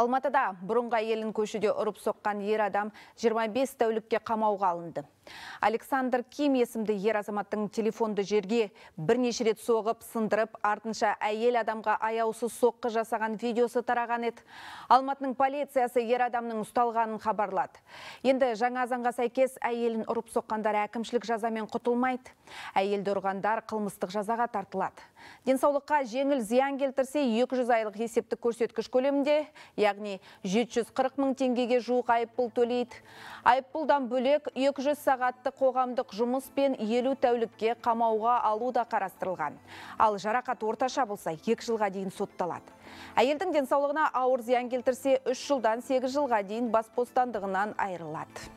Алматыда бұрынға әйелін көшіде ұрып соққан ер адам 25 тәулікке қамауға алынды. Александр Ким есімді ер азаматтың телефонды жерге бірнеше рет соғып, сындырып, артынша әйел адамға аяусы соққы жасаған видеосы тараған еді. Алматының полициясы ер адамның ұсталғанын хабарлады. Енді жаңа заңға сәйкес әйелін ұрып соққандар әкімшілік жазамен құтылмайды. Әйелді ұрғандар қылмыстық жазаға тартылады. Денсаулыққа жеңіл зиян келтірсе 200 айлық есептік көрсеткіш көлемінде, иә, яғни 740 мүн теңгеге жуық айыппыл төлейді айыппұлдан бөлек 200 сағатты қоғамдық жұмыс пен 50 тәулікке қамауға алу да қарастырылған ал жарақат орташа болса 2 жылға дейін сотталады әйелдің денсаулығына ауыр зиян келтірсе 3 жылдан 8 жылға дейін бас бостандығынан айырылады